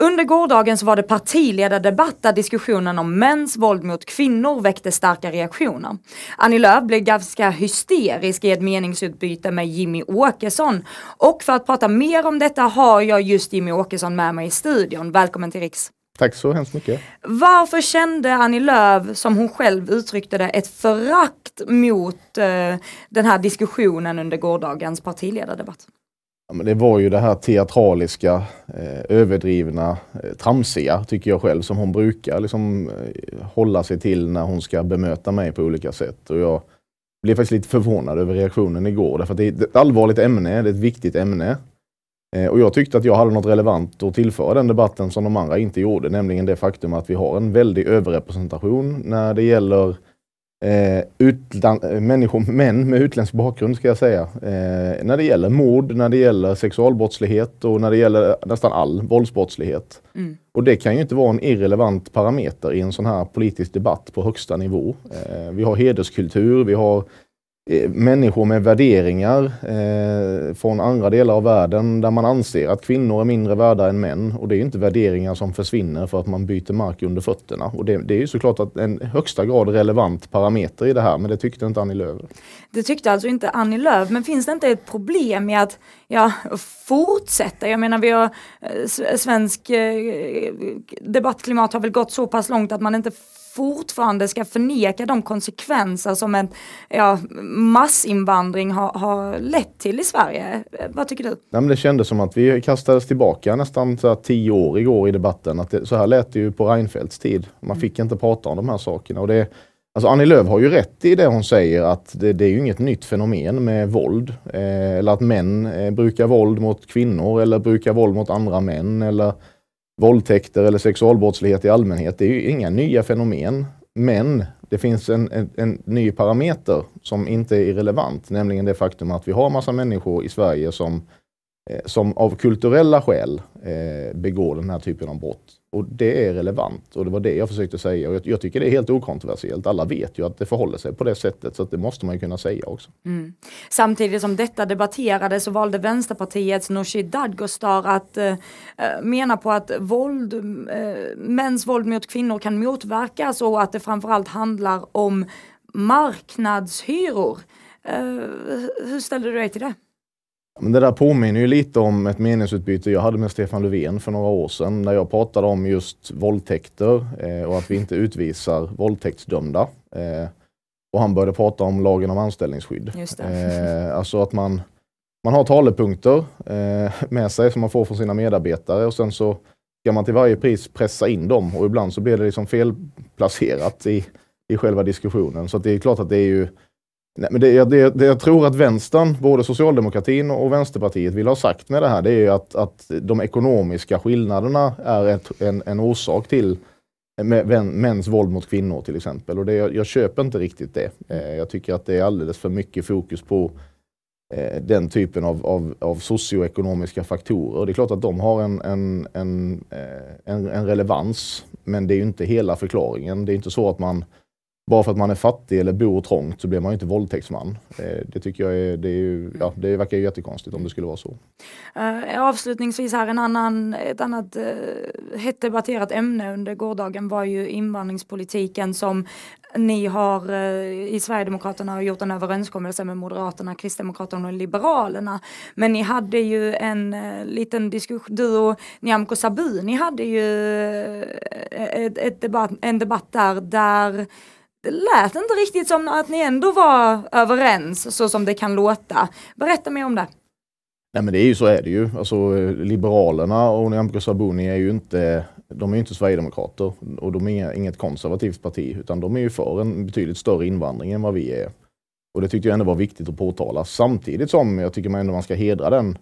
Under gårdagen så var det partiledardebatt där diskussionen om mäns våld mot kvinnor väckte starka reaktioner. Annie Lööf blev ganska hysterisk i ett meningsutbyte med Jimmy Åkesson. Och för att prata mer om detta har jag just Jimmy Åkesson med mig i studion. Välkommen till Riks. Tack så hemskt mycket. Varför kände Annie Lööf, som hon själv uttryckte det, ett förakt mot eh, den här diskussionen under gårdagens partiledardebatt? men det var ju det här teatraliska, eh, överdrivna, eh, tramsiga tycker jag själv som hon brukar liksom, eh, hålla sig till när hon ska bemöta mig på olika sätt. Och jag blev faktiskt lite förvånad över reaktionen igår därför att det är ett allvarligt ämne, det är ett viktigt ämne. Eh, och jag tyckte att jag hade något relevant att tillföra den debatten som de andra inte gjorde, nämligen det faktum att vi har en väldig överrepresentation när det gäller eh, utland, eh, människor, män med utländsk bakgrund ska jag säga. Eh, när det gäller mord, när det gäller sexualbrottslighet och när det gäller nästan all våldsbrottslighet. Mm. Och det kan ju inte vara en irrelevant parameter i en sån här politisk debatt på högsta nivå. Eh, vi har hederskultur, vi har Eh, människor med värderingar eh, från andra delar av världen där man anser att kvinnor är mindre värda än män. Och det är inte värderingar som försvinner för att man byter mark under fötterna. Och det, det är ju såklart att en högsta grad relevant parameter i det här, men det tyckte inte Annie Lööf. Det tyckte alltså inte Annie Lööf, men finns det inte ett problem med att ja, fortsätta? Jag menar, vi har eh, svensk eh, debattklimat har väl gått så pass långt att man inte fortfarande ska förneka de konsekvenser som en ja, massinvandring har, har lett till i Sverige. Vad tycker du? Nej, men det kändes som att vi kastades tillbaka nästan så tio år igår i debatten. Att det, så här lät det ju på Reinfeldts tid. Man fick inte prata om de här sakerna. Och det, Alltså Annie Lööf har ju rätt i det hon säger att det, det är ju inget nytt fenomen med våld. Eh, eller att män eh, brukar våld mot kvinnor eller brukar våld mot andra män. Eller våldtäkter eller sexualbrottslighet i allmänhet, det är ju inga nya fenomen. Men det finns en, en, en ny parameter som inte är irrelevant, nämligen det faktum att vi har massa människor i Sverige som Eh, som av kulturella skäl eh, begår den här typen av brott. Och det är relevant och det var det jag försökte säga. Och jag, tycker det är helt okontroversiellt. Alla vet ju att det förhåller sig på det sättet så det måste man kunna säga också. Mm. Samtidigt som detta debatterades så valde Vänsterpartiets Nooshi Dadgostar att eh, eh, mena på att våld, eh, mäns våld mot kvinnor kan motverkas och att det framförallt handlar om marknadshyror. Eh, hur ställer du dig till det? Men det där påminner ju lite om ett meningsutbyte jag hade med Stefan Löfven för några år sedan när jag pratade om just våldtäkter eh, och att vi inte utvisar våldtäktsdömda. Eh, och han började prata om lagen om anställningsskydd. Eh, alltså att man, man har talepunkter eh, med sig som man får från sina medarbetare och sen så ska man till varje pris pressa in dem och ibland så blir det liksom felplacerat i, i själva diskussionen. Så det är klart att det är ju Nej, men det, det, det, jag tror att vänstern, både socialdemokratin och vänsterpartiet vill ha sagt med det här, det är att, att de ekonomiska skillnaderna är ett, en, en orsak till mäns våld mot kvinnor till exempel. Och det, jag, jag, köper inte riktigt det. Eh, jag tycker att det är alldeles för mycket fokus på eh, den typen av, av, av socioekonomiska faktorer. Det är klart att de har en, en, en, eh, en, en relevans, men det är inte hela förklaringen. Det är inte så att man bara för att man är fattig eller bor trångt så blir man ju inte våldtäktsman. Eh, det tycker jag är, det, är ju, mm. ja, det verkar ju jättekonstigt om det skulle vara så. Uh, avslutningsvis här, en annan, ett annat uh, hett debatterat ämne under gårdagen var ju invandringspolitiken som ni har uh, i Sverigedemokraterna har gjort en överenskommelse med Moderaterna, Kristdemokraterna och Liberalerna. Men ni hade ju en uh, liten diskussion, du och Nyamko Sabuni hade ju ett, ett debatt, en debatt där, där det lät inte riktigt som att ni ändå var överens så som det kan låta. Berätta mer om det. Nej men det är ju så är det ju. Alltså Liberalerna och Nyamko Sabuni är ju inte, de är inte Sverigedemokrater och de är inget konservativt parti utan de är ju för en betydligt större invandring än vad vi är. Och det tyckte jag ändå var viktigt att påtala samtidigt som jag tycker man ändå man ska hedra den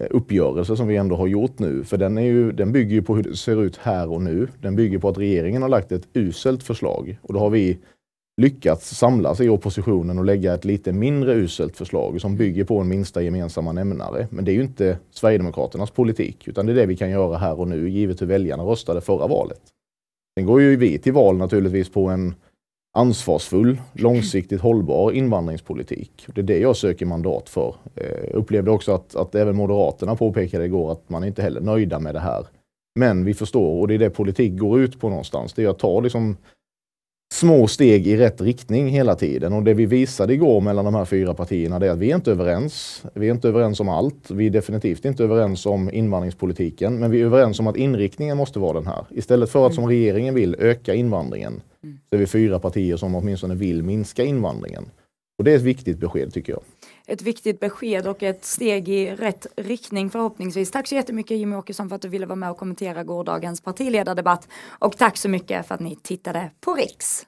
Eh, uppgörelse som vi ändå har gjort nu. För den, är ju, den bygger ju på hur det ser ut här och nu. Den bygger på att regeringen har lagt ett uselt förslag och då har vi lyckats samlas i oppositionen och lägga ett lite mindre uselt förslag som bygger på en minsta gemensamma nämnare. Men det är ju inte Sverigedemokraternas politik, utan det är det vi kan göra här och nu, givet hur väljarna röstade förra valet. Sen går ju vi till val naturligtvis på en ansvarsfull, långsiktigt hållbar invandringspolitik. Det är det jag söker mandat för. Jag eh, upplevde också att, att även Moderaterna påpekade igår att man inte heller är nöjda med det här. Men vi förstår, och det är det politik går ut på någonstans, det är att ta liksom små steg i rätt riktning hela tiden. Och det vi visade igår mellan de här fyra partierna, det är att vi är inte överens. Vi är inte överens om allt. Vi är definitivt inte överens om invandringspolitiken. Men vi är överens om att inriktningen måste vara den här. Istället för att som regeringen vill öka invandringen, Mm. Så är vi fyra partier som åtminstone vill minska invandringen. Och det är ett viktigt besked tycker jag. Ett viktigt besked och ett steg i rätt riktning förhoppningsvis. Tack så jättemycket Jimmy Åkesson för att du ville vara med och kommentera gårdagens partiledardebatt. Och tack så mycket för att ni tittade på Riks.